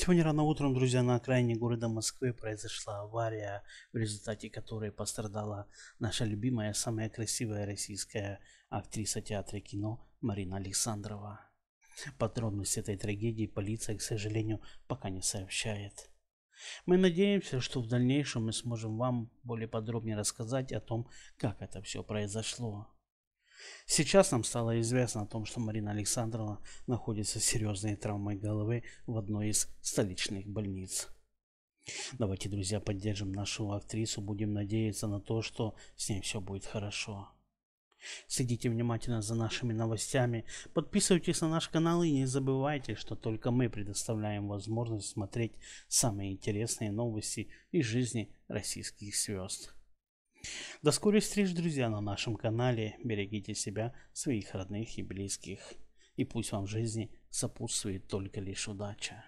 Сегодня рано утром, друзья, на окраине города Москвы произошла авария, в результате которой пострадала наша любимая, самая красивая российская актриса театра и кино Марина Александрова. Подробности этой трагедии полиция, к сожалению, пока не сообщает. Мы надеемся, что в дальнейшем мы сможем вам более подробнее рассказать о том, как это все произошло. Сейчас нам стало известно о том, что Марина Александровна находится с серьезной травмой головы в одной из столичных больниц. Давайте, друзья, поддержим нашу актрису, будем надеяться на то, что с ней все будет хорошо. Следите внимательно за нашими новостями, подписывайтесь на наш канал и не забывайте, что только мы предоставляем возможность смотреть самые интересные новости из жизни российских звезд. До скорых встреч, друзья, на нашем канале. Берегите себя, своих родных и близких. И пусть вам в жизни сопутствует только лишь удача.